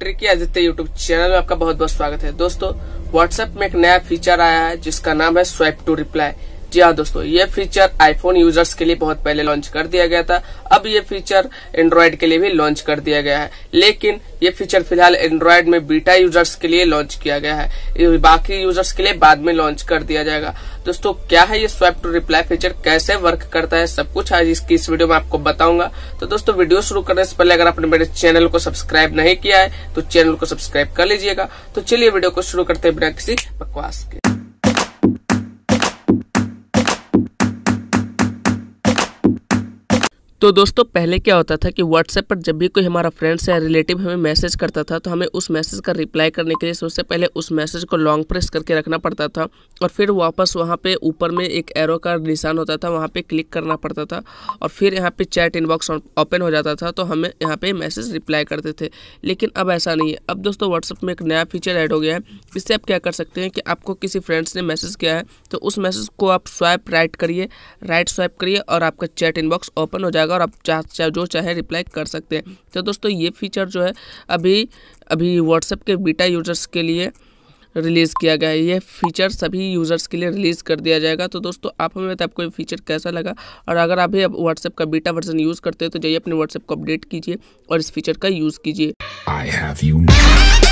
tricky Aditya YouTube channel में आपका बहुत बहुत स्वागत है दोस्तों व्हाट्सएप में एक नया फीचर आया है जिसका नाम है स्वाइप टू रिप्लाई जी हाँ दोस्तों ये फीचर आईफोन यूजर्स के लिए बहुत पहले लॉन्च कर दिया गया था अब ये फीचर एंड्रॉयड के लिए भी लॉन्च कर दिया गया है लेकिन ये फीचर फिलहाल एंड्रॉयड में बीटा यूजर्स के लिए लॉन्च किया गया है बाकी यूजर्स के लिए बाद में लॉन्च कर दिया जाएगा दोस्तों क्या है ये स्वैप टू रिप्लाई फीचर कैसे वर्क करता है सब कुछ आज इसकी इस वीडियो में आपको बताऊंगा तो दोस्तों वीडियो शुरू करने से पहले अगर आपने मेरे चैनल को सब्सक्राइब नहीं किया है तो चैनल को सब्सक्राइब कर लीजिएगा तो चलिए वीडियो को शुरू करते हैं बिना किसी बकवास के तो दोस्तों पहले क्या होता था कि व्हाट्सएप पर जब भी कोई हमारा फ्रेंड्स या रिलेटिव हमें मैसेज करता था तो हमें उस मैसेज का रिप्लाई करने के लिए सबसे पहले उस मैसेज को लॉन्ग प्रेस करके रखना पड़ता था और फिर वापस वहाँ पे ऊपर में एक एरो का निशान होता था वहाँ पे क्लिक करना पड़ता था और फिर यहाँ पर चैट इनबॉक्स ओपन हो जाता था तो हमें यहाँ पर मैसेज रिप्लाई करते थे लेकिन अब ऐसा नहीं है अब दोस्तों व्हाट्सअप में एक नया फीचर ऐड हो गया है इससे आप क्या कर सकते हैं कि आपको किसी फ्रेंड्स ने मैसेज किया है तो उस मैसेज को आप स्वाइप राइट करिए राइट स्वाइप करिए और आपका चैट इनबॉक्स ओपन हो जाएगा जाएगा और आप चाहे चा, जो चाहे रिप्लाई कर सकते हैं तो दोस्तों ये फीचर जो है अभी अभी व्हाट्सएप के बीटा यूजर्स के लिए रिलीज़ किया गया है ये फीचर सभी यूज़र्स के लिए रिलीज़ कर दिया जाएगा तो दोस्तों आप हमें बताए आपको ये फीचर कैसा लगा और अगर आप भी व्हाट्सएप का बीटा वर्जन यूज़ करते हैं तो जाइए अपने व्हाट्सएप को अपडेट कीजिए और इस फीचर का यूज़ कीजिए